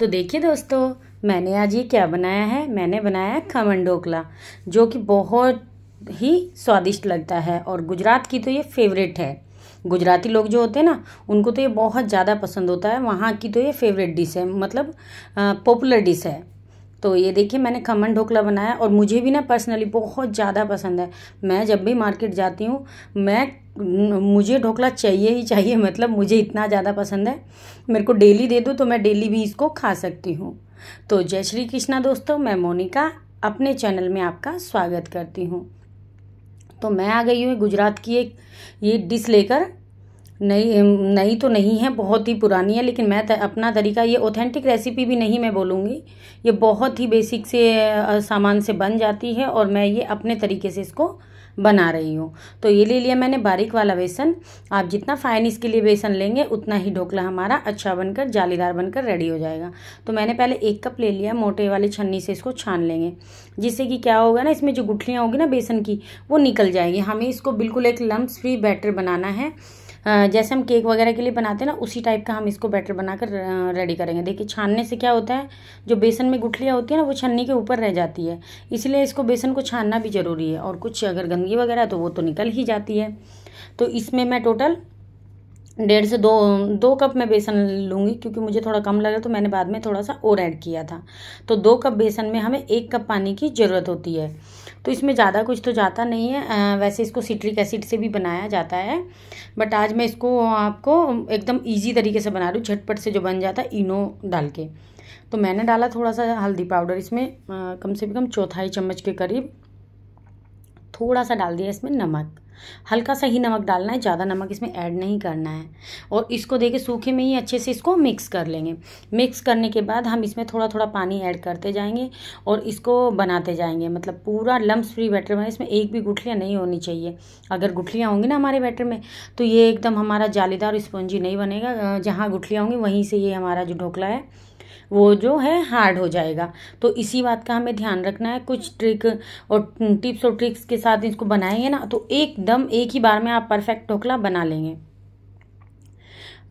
तो देखिए दोस्तों मैंने आज ये क्या बनाया है मैंने बनाया है खमन ढोकला जो कि बहुत ही स्वादिष्ट लगता है और गुजरात की तो ये फेवरेट है गुजराती लोग जो होते हैं ना उनको तो ये बहुत ज़्यादा पसंद होता है वहाँ की तो ये फेवरेट डिश है मतलब पॉपुलर डिश है तो ये देखिए मैंने खमन ढोकला बनाया और मुझे भी ना पर्सनली बहुत ज़्यादा पसंद है मैं जब भी मार्केट जाती हूँ मैं मुझे ढोकला चाहिए ही चाहिए मतलब मुझे इतना ज़्यादा पसंद है मेरे को डेली दे दो तो मैं डेली भी इसको खा सकती हूँ तो जय श्री कृष्णा दोस्तों मैं मोनिका अपने चैनल में आपका स्वागत करती हूँ तो मैं आ गई हूँ गुजरात की एक ये डिश लेकर नई नई तो नहीं है बहुत ही पुरानी है लेकिन मैं अपना तरीका ये ऑथेंटिक रेसिपी भी नहीं मैं बोलूँगी ये बहुत ही बेसिक से सामान से बन जाती है और मैं ये अपने तरीके से इसको बना रही हूँ तो ये ले लिया मैंने बारीक वाला बेसन आप जितना फाइन इसके लिए बेसन लेंगे उतना ही ढोकला हमारा अच्छा बनकर जालीदार बनकर रेडी हो जाएगा तो मैंने पहले एक कप ले लिया मोटे वाले छन्नी से इसको छान लेंगे जिससे कि क्या होगा ना इसमें जो गुठलियाँ होगी ना बेसन की वो निकल जाएगी हमें इसको बिल्कुल एक लम्ब फ्री बैटर बनाना है जैसे हम केक वगैरह के लिए बनाते हैं ना उसी टाइप का हम इसको बैटर बनाकर रेडी करेंगे देखिए छानने से क्या होता है जो बेसन में गुठलियाँ होती है ना वो छन्नी के ऊपर रह जाती है इसलिए इसको बेसन को छानना भी ज़रूरी है और कुछ अगर गंदगी वगैरह तो वो तो निकल ही जाती है तो इसमें मैं टोटल डेढ़ से दो दो कप मैं बेसन लूँगी क्योंकि मुझे थोड़ा कम लगा तो मैंने बाद में थोड़ा सा और ऐड किया था तो दो कप बेसन में हमें एक कप पानी की ज़रूरत होती है तो इसमें ज़्यादा कुछ तो जाता नहीं है वैसे इसको सिट्रिक एसिड से भी बनाया जाता है बट आज मैं इसको आपको एकदम ईजी तरीके से बना रही हूँ झटपट से जो बन जाता है इनो डाल के तो मैंने डाला थोड़ा सा हल्दी पाउडर इसमें कम से कम चौथाई चम्मच के करीब थोड़ा सा डाल दिया इसमें नमक हल्का सा ही नमक डालना है ज़्यादा नमक इसमें ऐड नहीं करना है और इसको देखे सूखे में ही अच्छे से इसको मिक्स कर लेंगे मिक्स करने के बाद हम इसमें थोड़ा थोड़ा पानी ऐड करते जाएंगे और इसको बनाते जाएंगे मतलब पूरा लम्ब फ्री बैटर में इसमें एक भी गुठलियाँ नहीं होनी चाहिए अगर गुठलियाँ होंगी ना हमारे बैटर में तो ये एकदम हमारा जालीदार स्पंजी नहीं बनेगा जहाँ गुठलियाँ होंगी वहीं से ये हमारा जो ढोकला है वो जो है हार्ड हो जाएगा तो इसी बात का हमें ध्यान रखना है कुछ ट्रिक और टिप्स और ट्रिक्स के साथ इसको बनाएंगे ना तो एकदम एक ही बार में आप परफेक्ट ढोकला बना लेंगे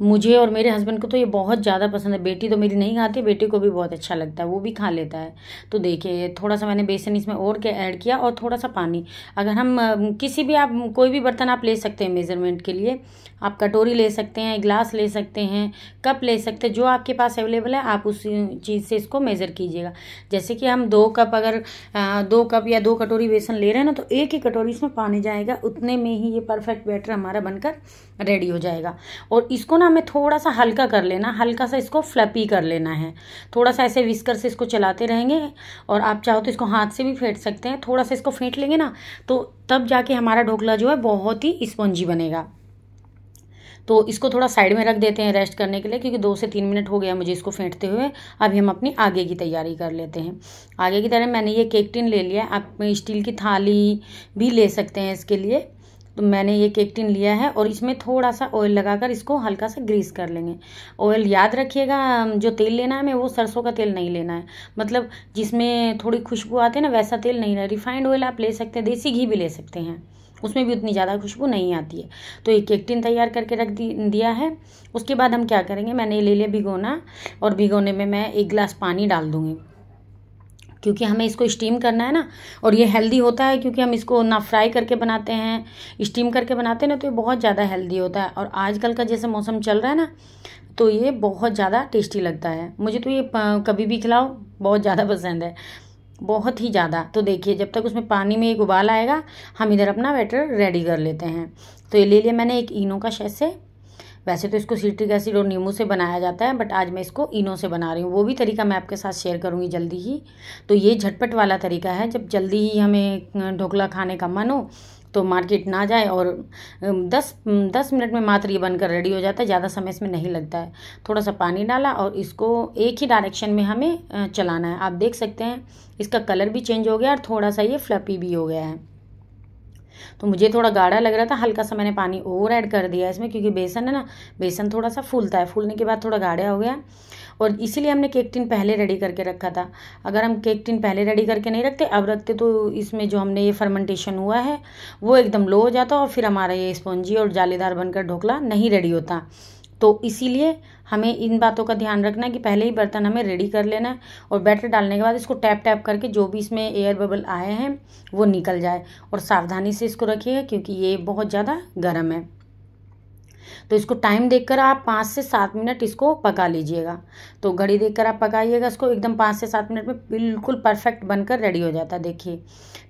मुझे और मेरे हस्बैंड को तो ये बहुत ज़्यादा पसंद है बेटी तो मेरी नहीं खाती बेटी को भी बहुत अच्छा लगता है वो भी खा लेता है तो देखिए थोड़ा सा मैंने बेसन इसमें और के ऐड किया और थोड़ा सा पानी अगर हम किसी भी आप कोई भी बर्तन आप ले सकते हैं मेज़रमेंट के लिए आप कटोरी ले सकते हैं गिलास ले सकते हैं कप ले सकते हैं जो आपके पास अवेलेबल है आप उस चीज़ से इसको मेज़र कीजिएगा जैसे कि हम दो कप अगर दो कप या दो कटोरी बेसन ले रहे हैं ना तो एक ही कटोरी इसमें पानी जाएगा उतने में ही ये परफेक्ट बैटर हमारा बनकर रेडी हो जाएगा और इसको ना ना हमें थोड़ा सा हल्का कर लेना हल्का सा इसको फ्लपी कर लेना है थोड़ा सा ऐसे विस्कर से इसको चलाते रहेंगे और आप चाहो तो इसको हाथ से भी फेंट सकते हैं थोड़ा सा इसको फेंट लेंगे ना तो तब जाके हमारा ढोकला जो है बहुत ही स्पॉन्जी बनेगा तो इसको थोड़ा साइड में रख देते हैं रेस्ट करने के लिए क्योंकि दो से तीन मिनट हो गया मुझे इसको फेंटते हुए अभी हम अपनी आगे की तैयारी कर लेते हैं आगे की तरह मैंने ये केक टिन ले लिया आप स्टील की थाली भी ले सकते हैं इसके लिए तो मैंने ये केक टिन लिया है और इसमें थोड़ा सा ऑयल लगाकर इसको हल्का सा ग्रीस कर लेंगे ऑयल याद रखिएगा जो तेल लेना है हमें वो सरसों का तेल नहीं लेना है मतलब जिसमें थोड़ी खुशबू आती है ना वैसा तेल नहीं लेना रिफाइंड ऑयल आप ले सकते हैं देसी घी भी ले सकते हैं उसमें भी उतनी ज़्यादा खुशबू नहीं आती है तो ये केकटिन तैयार करके रख दिया है उसके बाद हम क्या करेंगे मैंने ले लिया भिगोना और भिगोने में मैं एक गिलास पानी डाल दूँगी क्योंकि हमें इसको स्टीम करना है ना और ये हेल्दी होता है क्योंकि हम इसको ना फ्राई करके बनाते हैं स्टीम करके बनाते हैं ना तो ये बहुत ज़्यादा हेल्दी होता है और आजकल का जैसे मौसम चल रहा है ना तो ये बहुत ज़्यादा टेस्टी लगता है मुझे तो ये कभी भी खिलाओ बहुत ज़्यादा पसंद है बहुत ही ज़्यादा तो देखिए जब तक उसमें पानी में एक उबाल आएगा हम इधर अपना बैटर रेडी कर लेते हैं तो ये ले लिया मैंने एक इनो का शेष से वैसे तो इसको सीट्रिक एसिड और नींबू से बनाया जाता है बट आज मैं इसको इनो से बना रही हूँ वो भी तरीका मैं आपके साथ शेयर करूँगी जल्दी ही तो ये झटपट वाला तरीका है जब जल्दी ही हमें ढोकला खाने का मन हो तो मार्केट ना जाए और दस दस मिनट में मात्र ये बनकर रेडी हो जाता है ज़्यादा समय इसमें नहीं लगता है थोड़ा सा पानी डाला और इसको एक ही डायरेक्शन में हमें चलाना है आप देख सकते हैं इसका कलर भी चेंज हो गया और थोड़ा सा ये फ्लपी भी हो गया है तो मुझे थोड़ा गाढ़ा लग रहा था हल्का सा मैंने पानी और ऐड कर दिया इसमें क्योंकि बेसन है ना बेसन थोड़ा सा फूलता है फूलने के बाद थोड़ा गाढ़ा हो गया और इसीलिए हमने केक टिन पहले रेडी करके रखा था अगर हम केक टिन पहले रेडी करके नहीं रखते अब रखते तो इसमें जो हमने ये फर्मेंटेशन हुआ है वो एकदम लो हो जाता और फिर हमारा ये स्पॉन्जी और जालीदार बनकर ढोकला नहीं रेडी होता तो इसीलिए हमें इन बातों का ध्यान रखना है कि पहले ही बर्तन हमें रेडी कर लेना है और बैटर डालने के बाद इसको टैप टैप करके जो भी इसमें एयर बबल आए हैं वो निकल जाए और सावधानी से इसको रखिएगा क्योंकि ये बहुत ज़्यादा गर्म है तो इसको टाइम देखकर आप पाँच से सात मिनट इसको पका लीजिएगा तो घड़ी देखकर आप पकाइएगा इसको एकदम पाँच से सात मिनट में बिल्कुल परफेक्ट बनकर रेडी हो जाता है देखिए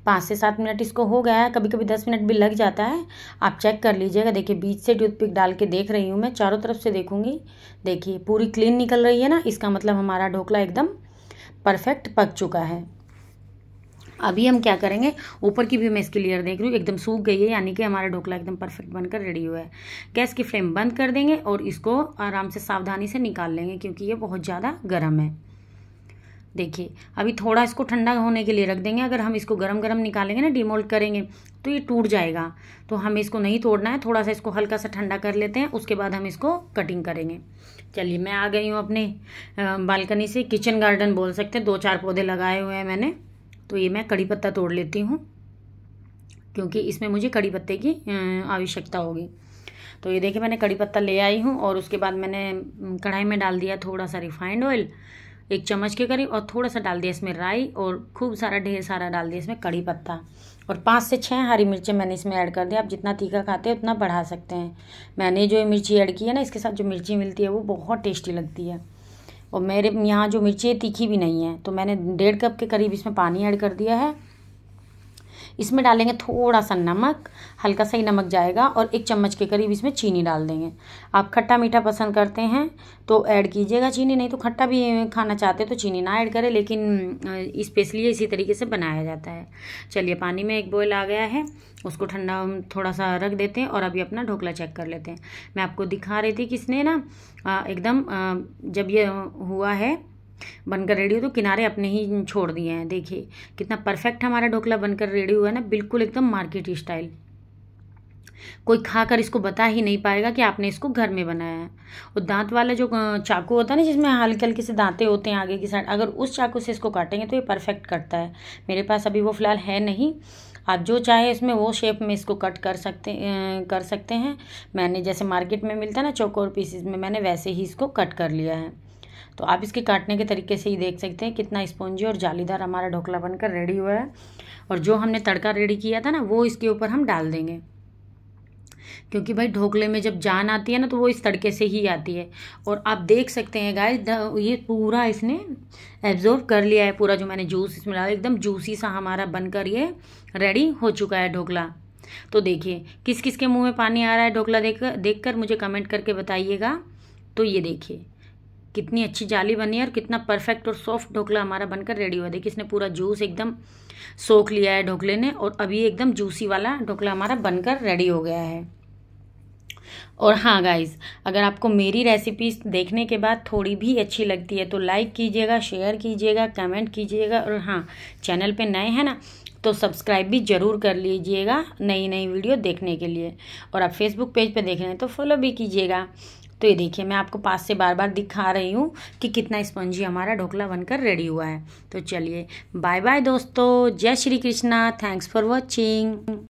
पाँच से सात मिनट इसको हो गया है कभी कभी दस मिनट भी लग जाता है आप चेक कर लीजिएगा देखिए बीच से टूथपिक डाल के देख रही हूँ मैं चारों तरफ से देखूँगी देखिए पूरी क्लीन निकल रही है ना इसका मतलब हमारा ढोकला एकदम परफेक्ट पक चुका है अभी हम क्या करेंगे ऊपर की भी मैं इसकी लेयर देख रही हूँ एकदम सूख गई है यानी कि हमारा ढोकला एकदम परफेक्ट बनकर रेडी हुआ है गैस की फ्लेम बंद कर देंगे और इसको आराम से सावधानी से निकाल लेंगे क्योंकि ये बहुत ज़्यादा गर्म है देखिए अभी थोड़ा इसको ठंडा होने के लिए रख देंगे अगर हम इसको गरम गरम निकालेंगे ना डिमोल्ट करेंगे तो ये टूट जाएगा तो हमें इसको नहीं तोड़ना है थोड़ा सा इसको हल्का सा ठंडा कर लेते हैं उसके बाद हम इसको कटिंग करेंगे चलिए मैं आ गई हूँ अपने बालकनी से किचन गार्डन बोल सकते हैं दो चार पौधे लगाए हुए हैं मैंने तो ये मैं कड़ी पत्ता तोड़ लेती हूँ क्योंकि इसमें मुझे कड़ी पत्ते की आवश्यकता होगी तो ये देखिए मैंने कड़ी पत्ता ले आई हूँ और उसके बाद मैंने कढ़ाई में डाल दिया थोड़ा सा रिफाइंड ऑयल एक चम्मच के करीब और थोड़ा सा डाल दिया इसमें राई और खूब सारा ढेर सारा डाल दिया इसमें कड़ी पत्ता और पाँच से छः हरी मिर्चें मैंने इसमें ऐड कर दिया आप जितना तीखा खाते हैं उतना बढ़ा सकते हैं मैंने जो मिर्ची ऐड की है ना इसके साथ जो मिर्ची मिलती है वो बहुत टेस्टी लगती है और मेरे यहाँ जो मिर्ची है तीखी भी नहीं है तो मैंने डेढ़ कप के करीब इसमें पानी ऐड कर दिया है इसमें डालेंगे थोड़ा सा नमक हल्का सा ही नमक जाएगा और एक चम्मच के करीब इसमें चीनी डाल देंगे आप खट्टा मीठा पसंद करते हैं तो ऐड कीजिएगा चीनी नहीं तो खट्टा भी खाना चाहते हैं तो चीनी ना ऐड करें लेकिन स्पेशली इसी तरीके से बनाया जाता है चलिए पानी में एक बॉयल आ गया है उसको ठंडा थोड़ा सा रख देते हैं और अभी अपना ढोकला चेक कर लेते हैं मैं आपको दिखा रही थी कि इसने ना एकदम जब ये हुआ है बनकर रेडी हो तो किनारे अपने ही छोड़ दिए हैं देखिए कितना परफेक्ट हमारा ढोकला बनकर रेडी हुआ है ना बिल्कुल एकदम मार्केट स्टाइल कोई खाकर इसको बता ही नहीं पाएगा कि आपने इसको घर में बनाया है और दांत वाला जो चाकू होता है ना जिसमें हल्के हल्के से दांते होते हैं आगे की साइड अगर उस चाकू से इसको काटेंगे तो ये परफेक्ट कटता है मेरे पास अभी वो फ़िलहाल है नहीं आप जो चाहे इसमें वो शेप में इसको कट कर सकते कर सकते हैं मैंने जैसे मार्केट में मिलता है ना चौकोर पीसीस में मैंने वैसे ही इसको कट कर लिया है तो आप इसके काटने के तरीके से ही देख सकते हैं कितना स्पॉन्जी और जालीदार हमारा ढोकला बनकर रेडी हुआ है और जो हमने तड़का रेडी किया था ना वो इसके ऊपर हम डाल देंगे क्योंकि भाई ढोकले में जब जान आती है ना तो वो इस तड़के से ही आती है और आप देख सकते हैं गाय ये पूरा इसने एब्जॉर्व कर लिया है पूरा जो मैंने जूस इसमें डाला एकदम जूसी सा हमारा बनकर ये रेडी हो चुका है ढोकला तो देखिए किस किस के मुंह में पानी आ रहा है ढोकला देख देख कर मुझे कमेंट करके बताइएगा तो ये देखिए कितनी अच्छी जाली बनी है और कितना परफेक्ट और सॉफ्ट ढोकला हमारा बनकर रेडी हुआ देखिए इसने पूरा जूस एकदम सोख लिया है ढोकले ने और अभी एकदम जूसी वाला ढोकला हमारा बनकर रेडी हो गया है और हाँ गाइज अगर आपको मेरी रेसिपीज देखने के बाद थोड़ी भी अच्छी लगती है तो लाइक कीजिएगा शेयर कीजिएगा कमेंट कीजिएगा और हाँ चैनल पे नए हैं ना तो सब्सक्राइब भी ज़रूर कर लीजिएगा नई नई वीडियो देखने के लिए और आप फेसबुक पेज पे देख रहे हैं तो फॉलो भी कीजिएगा तो ये देखिए मैं आपको पास से बार बार दिखा रही हूँ कि कितना स्पंजी हमारा ढोकला बनकर रेडी हुआ है तो चलिए बाय बाय दोस्तों जय Shri Krishna thanks for watching